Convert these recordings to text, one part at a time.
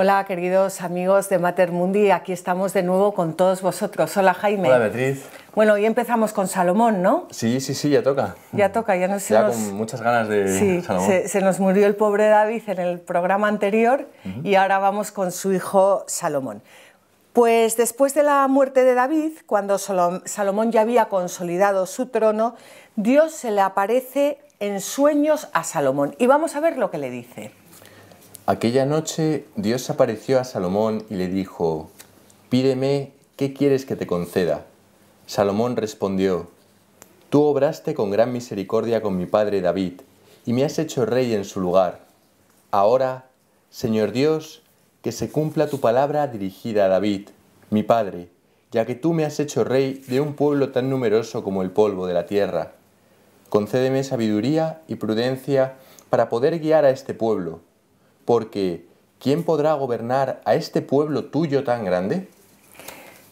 Hola, queridos amigos de Mater Mundi, aquí estamos de nuevo con todos vosotros. Hola, Jaime. Hola, Beatriz. Bueno, hoy empezamos con Salomón, ¿no? Sí, sí, sí, ya toca. Ya toca, ya nos... Ya con muchas ganas de sí, Se, nos murió el pobre David en el programa anterior y ahora vamos con su hijo Salomón. Pues después de la muerte de David, cuando Salomón ya había consolidado su trono, Dios se le aparece en sueños a Salomón. Y vamos a ver lo que le dice. Aquella noche Dios apareció a Salomón y le dijo, Pídeme, ¿qué quieres que te conceda? Salomón respondió, Tú obraste con gran misericordia con mi padre David, y me has hecho rey en su lugar. Ahora, Señor Dios, que se cumpla tu palabra dirigida a David, mi padre, ya que tú me has hecho rey de un pueblo tan numeroso como el polvo de la tierra. Concédeme sabiduría y prudencia para poder guiar a este pueblo porque ¿quién podrá gobernar a este pueblo tuyo tan grande?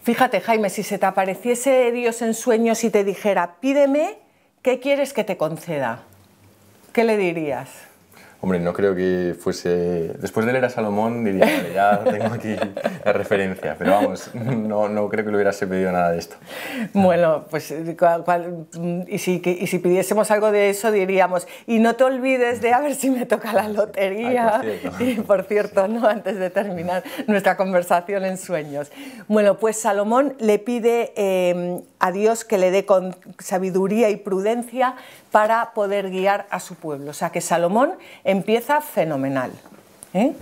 Fíjate, Jaime, si se te apareciese Dios en sueños y te dijera, pídeme, ¿qué quieres que te conceda? ¿Qué le dirías? Hombre, no creo que fuese. Después de leer a Salomón, diría, ya tengo aquí la referencia, pero vamos, no, no creo que le hubieras pedido nada de esto. Bueno, pues eh, mm, y, si, si pidiésemos algo de eso, diríamos, y no te olvides de a ver si me toca la lotería. por y por cierto, ¿no? antes de terminar nuestra conversación en sueños. Bueno, pues Salomón le pide em, a Dios que le dé con sabiduría y prudencia para poder guiar a su pueblo. O sea que Salomón, empieza fenomenal. ¿eh?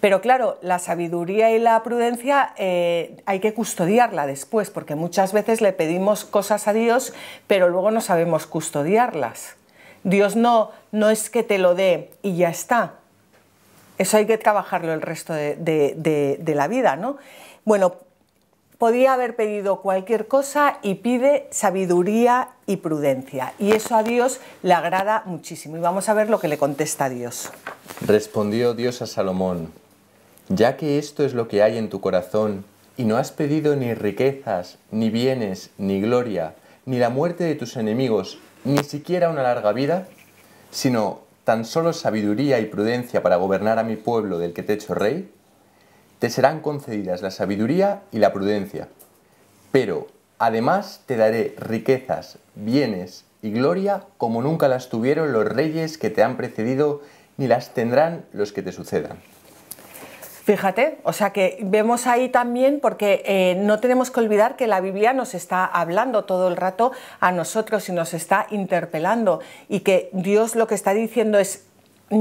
Pero claro, la sabiduría y la prudencia eh, hay que custodiarla después, porque muchas veces le pedimos cosas a Dios, pero luego no sabemos custodiarlas. Dios no, no es que te lo dé y ya está. Eso hay que trabajarlo el resto de, de la vida, ¿no? Bueno, podía haber pedido cualquier cosa y pide sabiduría y prudencia. Y eso a Dios le agrada muchísimo. Y vamos a ver lo que le contesta Dios. Respondió Dios a Salomón, ya que esto es lo que hay en tu corazón, y no has pedido ni riquezas, ni bienes, ni gloria, ni la muerte de tus enemigos, ni siquiera una larga vida, sino tan solo sabiduría y prudencia para gobernar a mi pueblo del que te he hecho rey, te serán concedidas la sabiduría y la prudencia. Pero además te daré riquezas, bienes y gloria como nunca las tuvieron los reyes que te han precedido, ni las tendrán los que te sucedan. Fíjate, o sea que vemos ahí también, porque eh, no tenemos que olvidar que la Biblia nos está hablando todo el rato a nosotros y nos está interpelando y que Dios lo que está diciendo es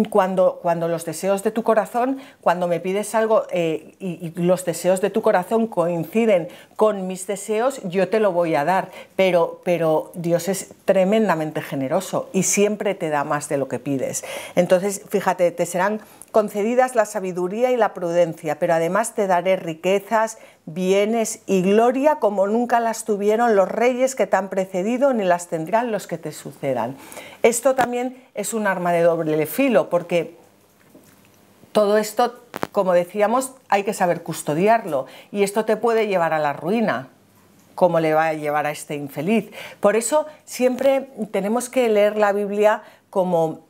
cuando, cuando los deseos de tu corazón, cuando me pides algo eh, y, y, los deseos de tu corazón coinciden con mis deseos, yo te lo voy a dar. Pero, pero Dios es tremendamente generoso y siempre te da más de lo que pides. Entonces, fíjate, te serán concedidas la sabiduría y la prudencia, pero además te daré riquezas, bienes y gloria como nunca las tuvieron los reyes que te han precedido ni las tendrán los que te sucedan. Esto también es un arma de doble filo porque todo esto, como decíamos, hay que saber custodiarlo y esto te puede llevar a la ruina como le va a llevar a este infeliz. Por eso siempre tenemos que leer la Biblia como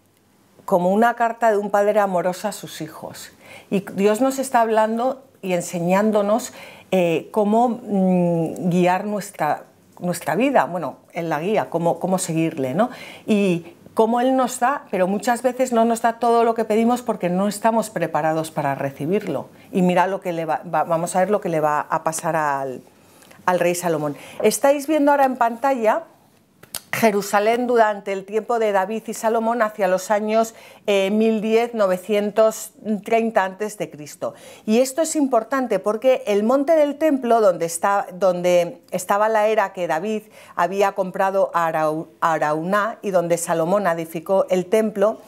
como una carta de un padre amoroso a sus hijos. Y Dios nos está hablando y enseñándonos eh, cómo mm, guiar nuestra, vida, bueno, en la guía, cómo, seguirle, ¿no? Y cómo Él nos da, pero muchas veces no nos da todo lo que pedimos porque no estamos preparados para recibirlo. Y mira lo que le va, vamos a ver lo que le va a pasar al, al rey Salomón. Estáis viendo ahora en pantalla Jerusalén durante el tiempo de David y Salomón hacia los años 1010-930 eh, a.C. Y esto es importante porque el monte del templo, donde, donde estaba la era que David había comprado a Arauná y donde Salomón edificó el templo,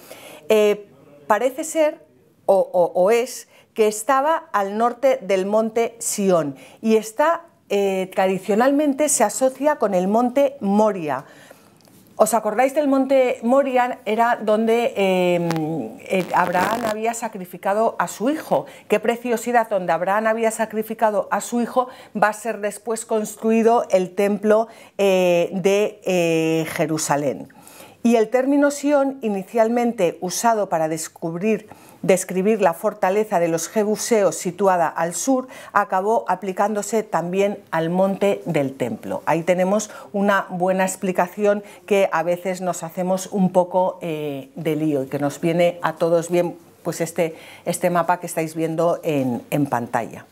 eh, parece ser o, es que estaba al norte del monte Sión y está eh, tradicionalmente se asocia con el monte Moria. ¿Os acordáis del monte Morian? Era donde em, eh, Abraham había sacrificado a su hijo. Qué preciosidad, donde Abraham había sacrificado a su hijo, va a ser después construido el templo eh, de eh, Jerusalén. Y el término Sion, inicialmente usado para descubrir describir la fortaleza de los jebuseos situada al sur, acabó aplicándose también al monte del templo. Ahí tenemos una buena explicación que a veces nos hacemos un poco eh, de lío y que nos viene a todos bien pues este, este mapa que estáis viendo en, en pantalla.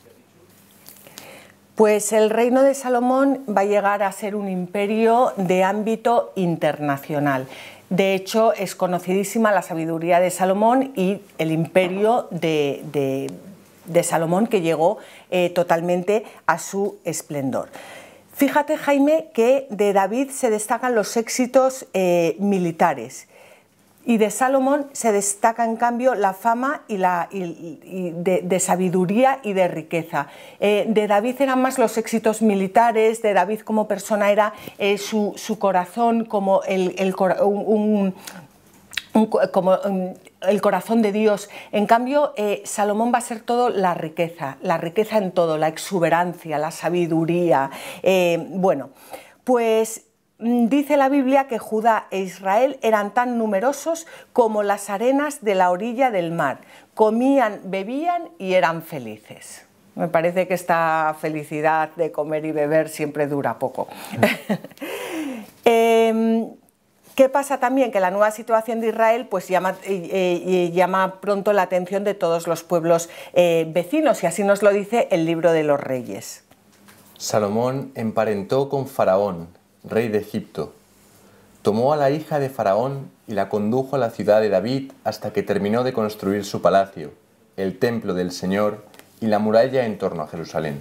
Pues el reino de Salomón va a llegar a ser un imperio de ámbito internacional. De hecho, es conocidísima la sabiduría de Salomón y el imperio de, Salomón que llegó eh, totalmente a su esplendor. Fíjate, Jaime, que de David se destacan los éxitos eh, militares y de Salomón se destaca, en cambio, la fama y, la, de, sabiduría y de riqueza. Eh, de David eran más los éxitos militares, de David como persona era eh, su, corazón como el, como mm, el corazón de Dios. En cambio, eh, Salomón va a ser todo la riqueza, la riqueza en todo, la exuberancia, la sabiduría. bueno, pues Mm, dice la Biblia que Judá e Israel eran tan numerosos como las arenas de la orilla del mar. Comían, bebían y eran felices. Me parece que esta felicidad de comer y beber siempre dura poco. Em, ¿Qué pasa también? Que la nueva situación de Israel pues llama, llama pronto la atención de todos los pueblos eh, vecinos y así nos lo dice el libro de los reyes. Salomón emparentó con Faraón, rey de Egipto. Tomó a la hija de Faraón y la condujo a la ciudad de David hasta que terminó de construir su palacio, el templo del Señor y la muralla en torno a Jerusalén.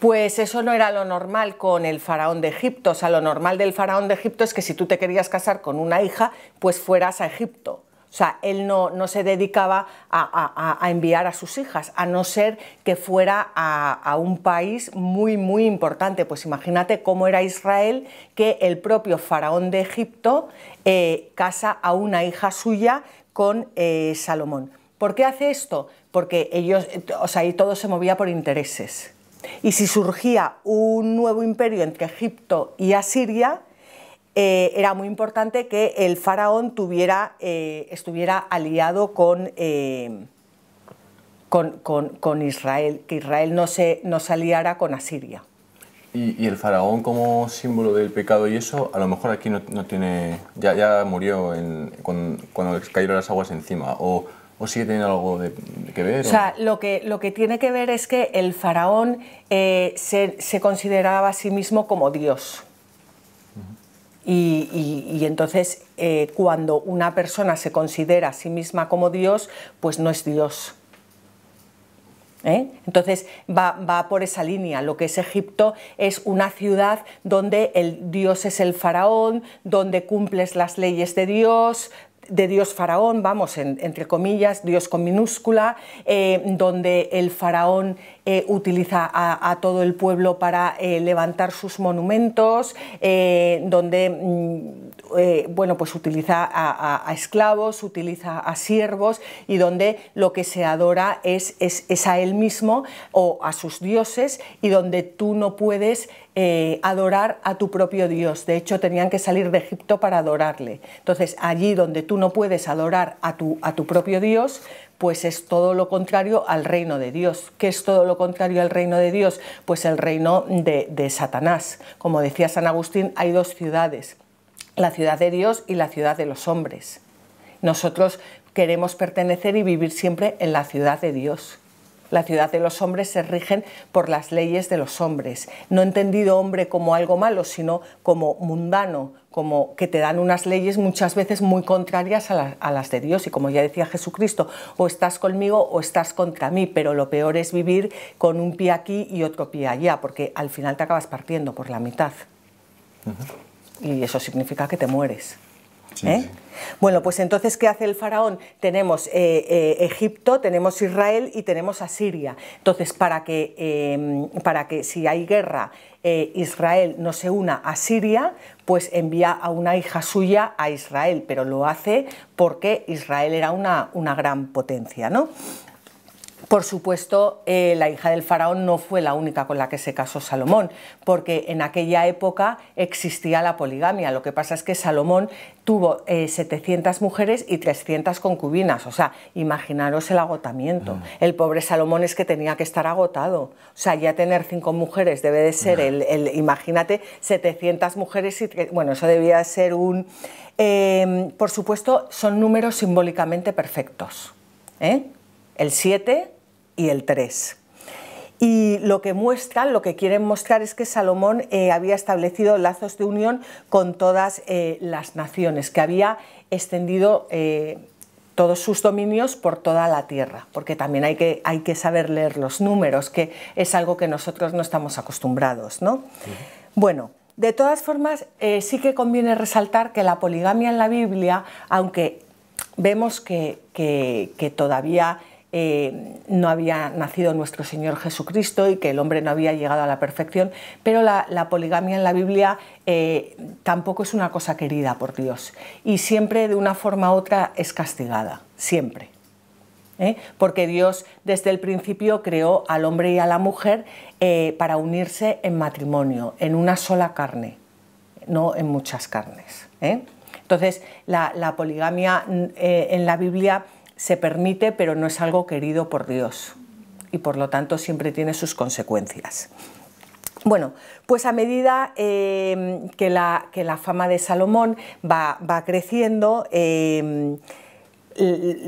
Pues eso no era lo normal con el faraón de Egipto. O sea, lo normal del faraón de Egipto es que si tú te querías casar con una hija, pues fueras a Egipto. O sea, él no, se dedicaba a, enviar a sus hijas, a no ser que fuera a, un país muy, muy importante. Pues imagínate cómo era Israel que el propio faraón de Egipto eh, casa a una hija suya con eh, Salomón. ¿Por qué hace esto? Porque ellos, o sea, ahí todo se movía por intereses. Y si surgía un nuevo imperio entre Egipto y Asiria, eh, era muy importante que el faraón eh, estuviera aliado eh, con, Israel, que Israel no se, no se aliara con Asiria. Y, el faraón como símbolo del pecado y eso, a lo mejor aquí no, tiene, ya, ya murió cuando, le cayeron las aguas encima, o, o sigue tiene algo de, que ver. lo que, lo que tiene que ver es que el faraón se, se, consideraba a sí mismo como Dios. Y, entonces eh, cuando una persona se considera a sí misma como Dios, pues no es Dios. ¿Eh? Entonces va, va, por esa línea. Lo que es Egipto es una ciudad donde el Dios es el faraón, donde cumples las leyes de Dios, de Dios faraón, vamos, entre comillas, Dios con minúscula, eh, donde el faraón eh, utiliza a, todo el pueblo para eh, levantar sus monumentos, donde mm, bueno, pues utiliza a, esclavos, utiliza a siervos y donde lo que se adora es, es, es a él mismo o a sus dioses y donde tú no puedes eh, adorar a tu propio Dios. De hecho, tenían que salir de Egipto para adorarle. Entonces, allí donde tú no puedes adorar a tu, a tu propio Dios, pues es todo lo contrario al reino de Dios. ¿Qué es todo lo contrario al reino de Dios? Pues el reino de, de Satanás. Como decía San Agustín, hay dos ciudades, la ciudad de Dios y la ciudad de los hombres. Nosotros queremos pertenecer y vivir siempre en la ciudad de Dios. La ciudad de los hombres se rigen por las leyes de los hombres, no entendido hombre como algo malo, sino como mundano, como que te dan unas leyes muchas veces muy contrarias a, las de Dios y como ya decía Jesucristo, o estás conmigo o estás contra mí, pero lo peor es vivir con un pie aquí y otro pie allá, porque al final te acabas partiendo por la mitad. Y eso significa que te mueres. ¿Eh? Bueno, pues entonces, ¿qué hace el faraón? Tenemos eh, eh, Egipto, tenemos Israel y tenemos Siria. Entonces, para que, em, para que si hay guerra, Israel no se una a Siria, pues envía a una hija suya a Israel, pero lo hace porque Israel era una, una gran potencia, ¿no? Por supuesto, eh, la hija del faraón no fue la única con la que se casó Salomón, porque en aquella época existía la poligamia. Lo que pasa es que Salomón tuvo 700 eh, mujeres y 300 concubinas. O sea, imaginaros el agotamiento. El pobre Salomón es que tenía que estar agotado. O sea, ya tener cinco mujeres debe de ser, el, imagínate, 700 mujeres y... Bueno, eso debía ser un... Em, por supuesto, son números simbólicamente perfectos. ¿eh? El 7 y el 3. Y lo que muestran, lo que quieren mostrar es que Salomón eh, había establecido lazos de unión con todas eh, las naciones, que había extendido eh, todos sus dominios por toda la tierra, porque también hay que, hay que, saber leer los números, que es algo que nosotros no estamos acostumbrados. ¿no? Bueno, de todas formas, sí que conviene resaltar que la poligamia en la Biblia, aunque vemos que, que, que todavía eh, no había nacido nuestro Señor Jesucristo y que el hombre no había llegado a la perfección, pero la, poligamia en la Biblia eh, tampoco es una cosa querida por Dios y siempre de una forma u otra es castigada, siempre. ¿eh? porque Dios desde el principio creó al hombre y a la mujer para unirse en matrimonio, en una sola carne, no en muchas carnes. Entonces, la poligamia en la Biblia se permite, pero no es algo querido por Dios y por lo tanto siempre tiene sus consecuencias. Bueno, pues a medida em, que, la, la, fama de Salomón va, creciendo, em,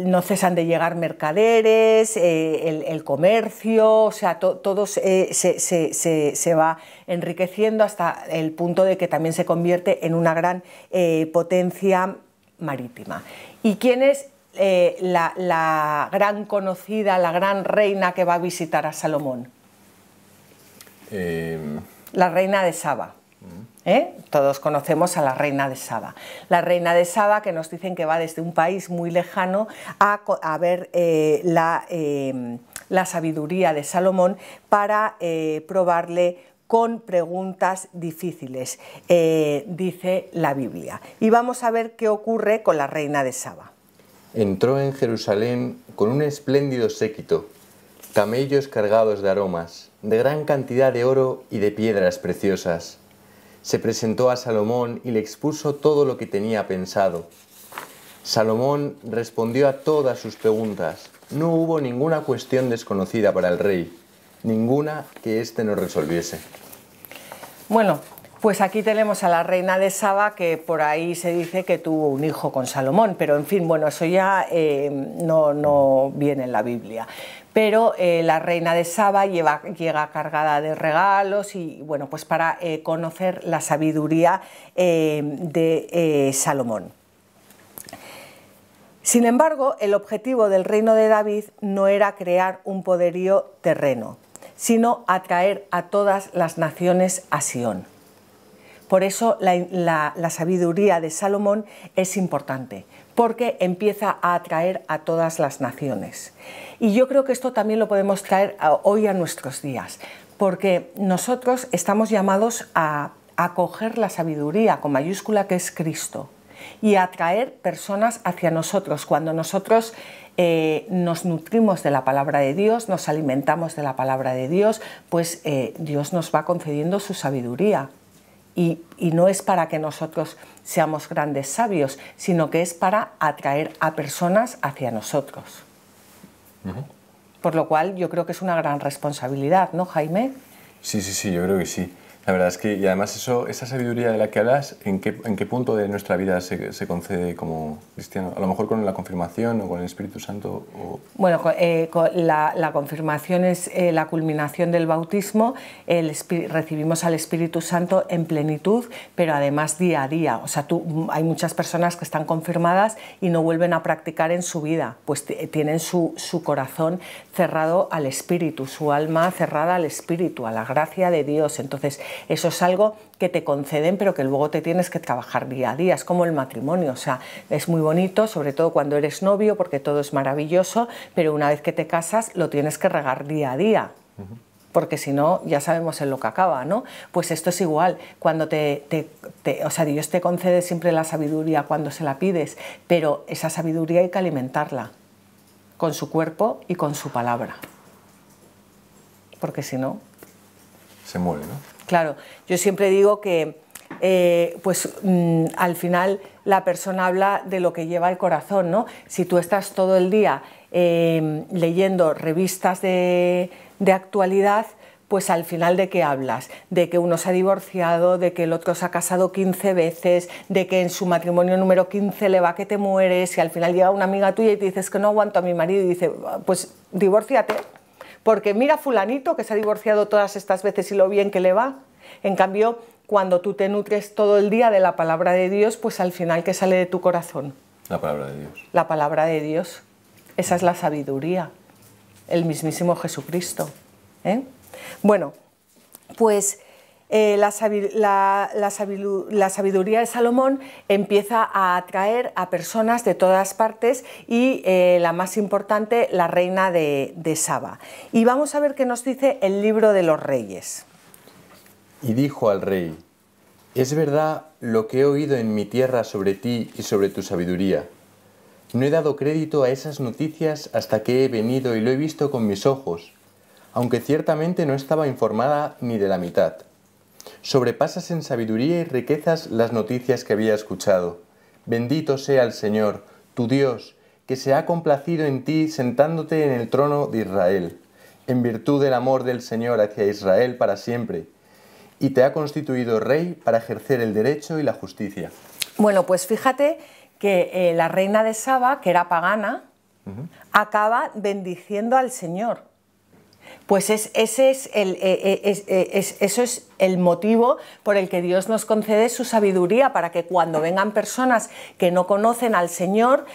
no cesan de llegar mercaderes, eh, el, comercio, o sea, todo eh, se, va enriqueciendo hasta el punto de que también se convierte en una gran eh, potencia marítima. ¿Y quiénes eh, la, gran conocida, la gran reina que va a visitar a Salomón? Em. La reina de Saba. Mm. ¿eh? Todos conocemos a la reina de Saba. La reina de Saba que nos dicen que va desde un país muy lejano a, ver eh, la, em, la, sabiduría de Salomón para probarle con preguntas difíciles, dice la Biblia. Y vamos a ver qué ocurre con la reina de Saba entró en Jerusalén con un espléndido séquito, camellos cargados de aromas, de gran cantidad de oro y de piedras preciosas. Se presentó a Salomón y le expuso todo lo que tenía pensado. Salomón respondió a todas sus preguntas. No hubo ninguna cuestión desconocida para el rey, ninguna que éste no resolviese. Bueno, pues aquí tenemos a la reina de Saba, que por ahí se dice que tuvo un hijo con Salomón, pero en fin, bueno, eso ya eh, no, viene en la Biblia pero eh, la reina de Saba llega cargada de regalos y bueno, pues para eh, conocer la sabiduría de Salomón. Sin embargo, el objetivo del reino de David no era crear un poderío terreno, sino atraer a todas las naciones a Sión. Por eso la, sabiduría de Salomón es importante, porque empieza a atraer a todas las naciones. Y yo creo que esto también lo podemos traer hoy a nuestros días, porque nosotros estamos llamados a acoger la sabiduría con mayúscula que es Cristo y a atraer personas hacia nosotros cuando nosotros eh, nos nutrimos de la palabra de Dios, nos alimentamos de la palabra de Dios, pues eh, Dios nos va concediendo su sabiduría y, no es para que nosotros seamos grandes sabios, sino que es para atraer a personas hacia nosotros. Por lo cual yo creo que es una gran responsabilidad, ¿no, Jaime? Sí, sí, sí, yo creo que sí. La verdad es que, y además eso, esa sabiduría de la que hablas, ¿en qué, en qué punto de nuestra vida se, concede como cristiano? A lo mejor con la confirmación o con el Espíritu Santo. O... Bueno, eh, la, confirmación es eh, la culminación del bautismo, el, recibimos al Espíritu Santo en plenitud, pero además día a día. O sea, tú, mm, hay muchas personas que están confirmadas y no vuelven a practicar en su vida, pues tienen su, su corazón cerrado al Espíritu, su alma cerrada al Espíritu, a la gracia de Dios. Entonces, eso es algo que te conceden, pero que luego te tienes que trabajar día a día. Es como el matrimonio, o sea, es muy bonito, sobre todo cuando eres novio, porque todo es maravilloso, pero una vez que te casas lo tienes que regar día a día. porque si no, ya sabemos en lo que acaba, ¿no? Pues esto es igual, cuando te, o sea, Dios te concede siempre la sabiduría cuando se la pides, pero esa sabiduría hay que alimentarla con su cuerpo y con su palabra, porque si no... Se muere, ¿no? Claro, yo siempre digo que eh, pues mm, al final la persona habla de lo que lleva el corazón, ¿no? Si tú estás todo el día em, leyendo revistas de, de actualidad, pues al final de qué hablas, de que uno se ha divorciado, de que el otro se ha casado 15 veces, de que en su matrimonio número 15 le va que te mueres y al final llega una amiga tuya y te dices que no aguanto a mi marido y dice, pues divórciate. Porque mira fulanito que se ha divorciado todas estas veces y lo bien que le va. En cambio, cuando tú te nutres todo el día de la palabra de Dios, pues al final, ¿qué sale de tu corazón? La palabra de Dios. La palabra de Dios. Esa es la sabiduría. El mismísimo Jesucristo. ¿eh? Bueno, pues eh, la, sabiduría de Salomón empieza a atraer a personas de todas partes y eh, la más importante, la reina de, de Saba. Y vamos a ver qué nos dice el libro de los reyes. Y dijo al rey, es verdad lo que he oído en mi tierra sobre ti y sobre tu sabiduría. No he dado crédito a esas noticias hasta que he venido y lo he visto con mis ojos, aunque ciertamente no estaba informada ni de la mitad. Sobrepasas en sabiduría y riquezas las noticias que había escuchado. Bendito sea el Señor, tu Dios, que se ha complacido en ti sentándote en el trono de Israel, en virtud del amor del Señor hacia Israel para siempre, y te ha constituido rey para ejercer el derecho y la justicia. Bueno, pues fíjate que eh, la reina de Saba, que era pagana, acaba bendiciendo al Señor. Pues ese eh, eh, eh, es el, motivo por el que Dios nos concede su sabiduría, para que cuando vengan personas que no conocen al Señor,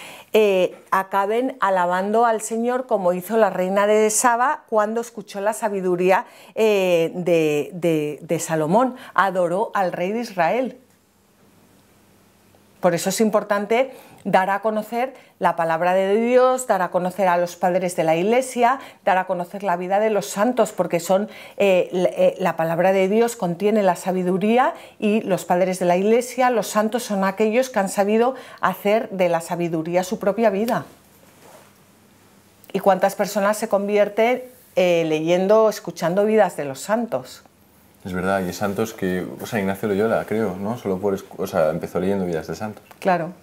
acaben alabando al Señor como hizo la reina de Saba cuando escuchó la sabiduría de Salomón, adoró al rey de Israel. Por eso es importante dar a conocer la palabra de Dios, dar a conocer a los padres de la Iglesia, dar a conocer la vida de los santos, porque son eh, eh, la palabra de Dios contiene la sabiduría y los padres de la Iglesia, los santos son aquellos que han sabido hacer de la sabiduría su propia vida. ¿Y cuántas personas se convierten eh, leyendo leyendo, escuchando vidas de los santos? Es verdad, y Santos que, o sea, Ignacio Loyola, creo, ¿no? Solo por, o sea, empezó leyendo Vidas de Santos. Claro.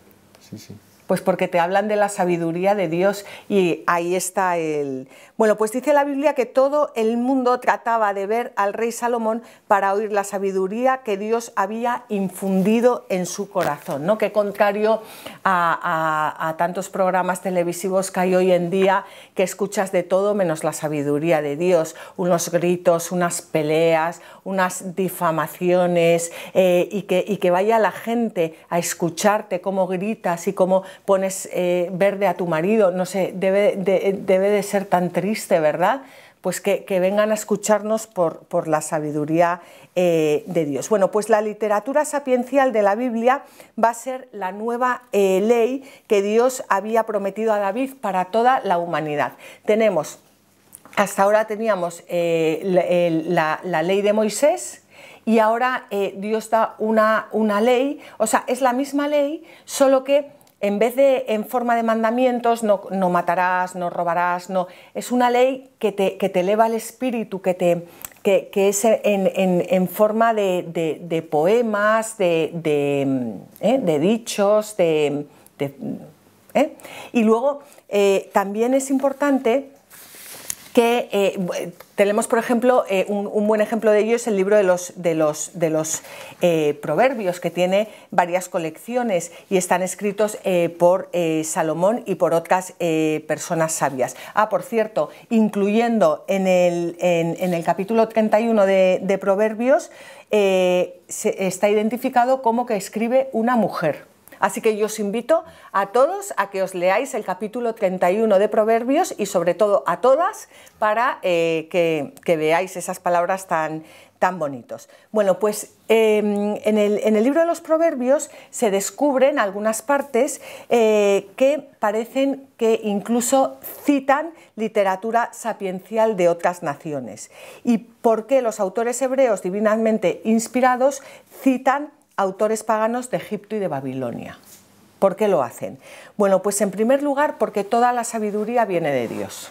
Sí, sí. Pues porque te hablan de la sabiduría de Dios y ahí está el... Bueno, pues dice la Biblia que todo el mundo trataba de ver al rey Salomón para oír la sabiduría que Dios había infundido en su corazón, ¿no? Que contrario a, tantos programas televisivos que hay hoy en día que escuchas de todo menos la sabiduría de Dios, unos gritos, unas peleas, unas difamaciones eh, y, que, y que vaya la gente a escucharte cómo gritas y cómo pones eh, verde a tu marido, no sé, debe de, debe de ser tan triste, ¿verdad? Pues que, vengan a escucharnos por, por la sabiduría eh, de Dios. Bueno, pues la literatura sapiencial de la Biblia va a ser la nueva eh, ley que Dios había prometido a David para toda la humanidad. Tenemos, hasta ahora teníamos la, ley de Moisés, y ahora Dios da una, una, ley, o sea, es la misma ley, solo que en vez de en forma de mandamientos, no, matarás, no robarás, no. Es una ley que te, eleva el espíritu, que, te, es en, forma de, poemas, mm, ¿eh? de, dichos, de. Mm, ¿eh? Y luego eh, también es importante que eh, tenemos, por ejemplo, eh, un, buen ejemplo de ello es el libro de los, de los, de los eh, proverbios, que tiene varias colecciones y están escritos por Salomón y por otras personas sabias. Ah, por cierto, incluyendo en el, en, el capítulo 31 de, de Proverbios, se, está identificado como que escribe una mujer. Así que yo os invito a todos a que os leáis el capítulo 31 de Proverbios y sobre todo a todas para eh, que, veáis esas palabras tan, tan bonitos. Bueno, pues em, en, el, libro de los Proverbios se descubren algunas partes eh, que parecen que incluso citan literatura sapiencial de otras naciones y por qué los autores hebreos divinamente inspirados citan autores paganos de Egipto y de Babilonia. ¿Por qué lo hacen? Bueno, pues en primer lugar porque toda la sabiduría viene de Dios.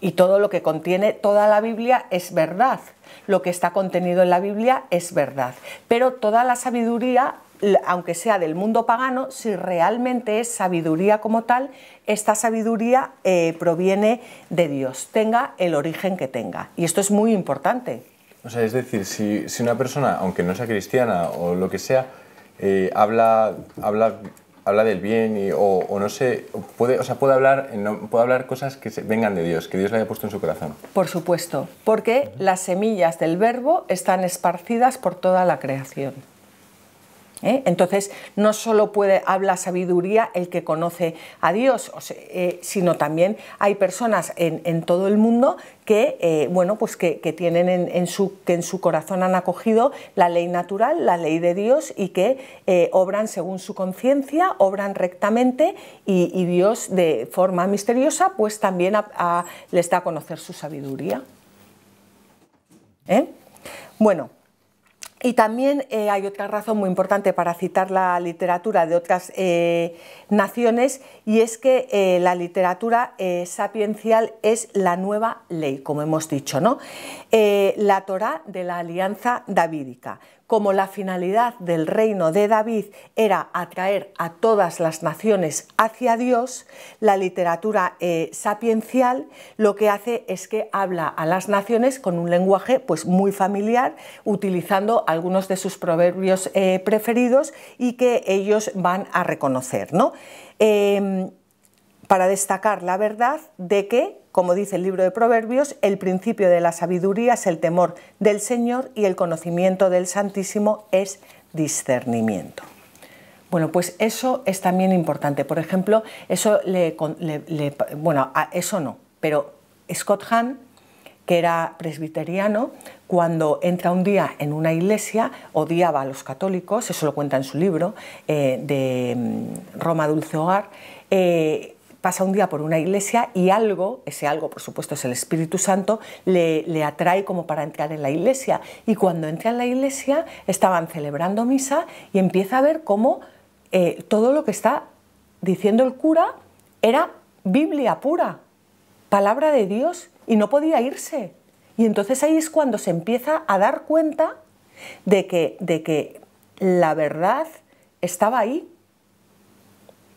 Y todo lo que contiene toda la Biblia es verdad. Lo que está contenido en la Biblia es verdad. Pero toda la sabiduría aunque sea del mundo pagano, si realmente es sabiduría como tal, esta sabiduría eh, proviene de Dios, tenga el origen que tenga. Y esto es muy importante, o sea, es decir, si, si una persona, aunque no sea cristiana o lo que sea, eh, habla, habla, habla del bien y, o, no sé, puede, o sea, puede hablar, eh, puede hablar cosas que se, vengan de Dios, que Dios le haya puesto en su corazón. Por supuesto, porque las semillas del verbo están esparcidas por toda la creación. ¿eh? Entonces, no solo puede hablar sabiduría el que conoce a Dios, eh, sino también hay personas en, todo el mundo que, eh, bueno, pues que, tienen en, su, que en su corazón han acogido la ley natural, la ley de Dios y que obran según su conciencia, obran rectamente y, Dios de forma misteriosa pues también les da a conocer su sabiduría. Bueno, y también eh, hay otra razón muy importante para citar la literatura de otras eh, naciones y es que eh, la literatura sapiencial es la nueva ley, como hemos dicho, ¿no? la Torá de la Alianza Davídica, como la finalidad del reino de David era atraer a todas las naciones hacia Dios, la literatura eh, sapiencial lo que hace es que habla a las naciones con un lenguaje pues, muy familiar, utilizando algunos de sus proverbios eh, preferidos y que ellos van a reconocer. ¿no? Em, para destacar la verdad de que como dice el libro de Proverbios, el principio de la sabiduría es el temor del Señor y el conocimiento del Santísimo es discernimiento. Bueno, pues eso es también importante. Por ejemplo, eso le, bueno, a eso no, pero Scott Hahn, que era presbiteriano, cuando entra un día en una iglesia, odiaba a los católicos, eso lo cuenta en su libro eh, de mm, Roma Dulce Hogar, eh, pasa un día por una iglesia y algo, ese algo por supuesto es el Espíritu Santo, le, atrae como para entrar en la iglesia. Y cuando entra en la iglesia estaban celebrando misa y empieza a ver cómo eh, todo lo que está diciendo el cura era Biblia pura, palabra de Dios, y no podía irse. Y entonces ahí es cuando se empieza a dar cuenta de que, de que la verdad estaba ahí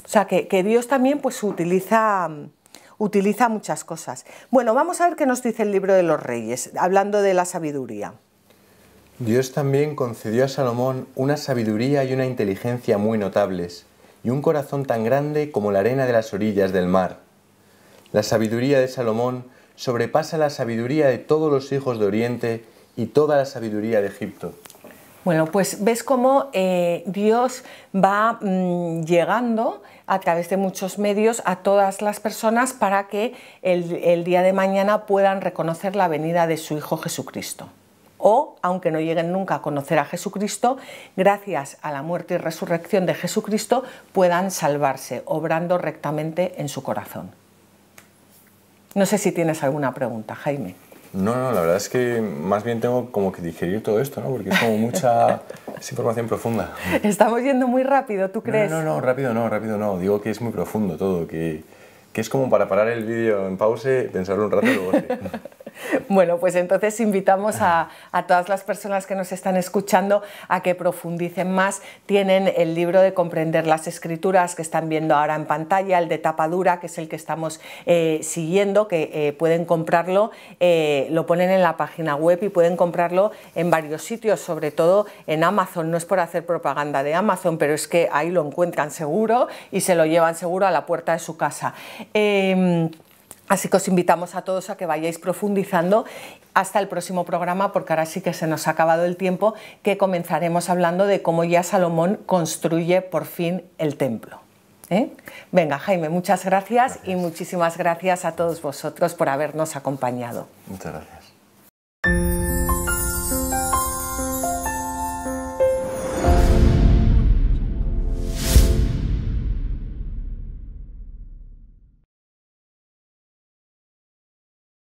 o sea, que, Dios también pues utiliza, utiliza muchas cosas. Bueno, vamos a ver qué nos dice el libro de los reyes, hablando de la sabiduría. Dios también concedió a Salomón una sabiduría y una inteligencia muy notables, y un corazón tan grande como la arena de las orillas del mar. La sabiduría de Salomón sobrepasa la sabiduría de todos los hijos de Oriente y toda la sabiduría de Egipto. Bueno, pues ves cómo eh, Dios va mm, llegando a través de muchos medios a todas las personas para que el día de mañana puedan reconocer la venida de su Hijo Jesucristo o, aunque no lleguen nunca a conocer a Jesucristo, gracias a la muerte y resurrección de Jesucristo puedan salvarse, obrando rectamente en su corazón. No sé si tienes alguna pregunta, Jaime. No, no, la verdad es que más bien tengo como que digerir todo esto, ¿no? Porque es como mucha es información profunda. Estamos yendo muy rápido, ¿tú crees? No, no, no, rápido no, rápido no. Digo que es muy profundo todo, que, que es como para parar el vídeo en pause, pensarlo un rato y luego. Bueno, pues entonces invitamos a, todas las personas que nos están escuchando a que profundicen más. Tienen el libro de Comprender las Escrituras que están viendo ahora en pantalla, el de tapadura, que es el que estamos eh, siguiendo, que eh, pueden comprarlo, eh, lo ponen en la página web y pueden comprarlo en varios sitios, sobre todo en Amazon. No es por hacer propaganda de Amazon, pero es que ahí lo encuentran seguro y se lo llevan seguro a la puerta de su casa. Em, Así que os invitamos a todos a que vayáis profundizando hasta el próximo programa, porque ahora sí que se nos ha acabado el tiempo, que comenzaremos hablando de cómo ya Salomón construye por fin el templo. ¿eh? Venga, Jaime, muchas gracias, gracias, y muchísimas gracias a todos vosotros por habernos acompañado. Muchas gracias.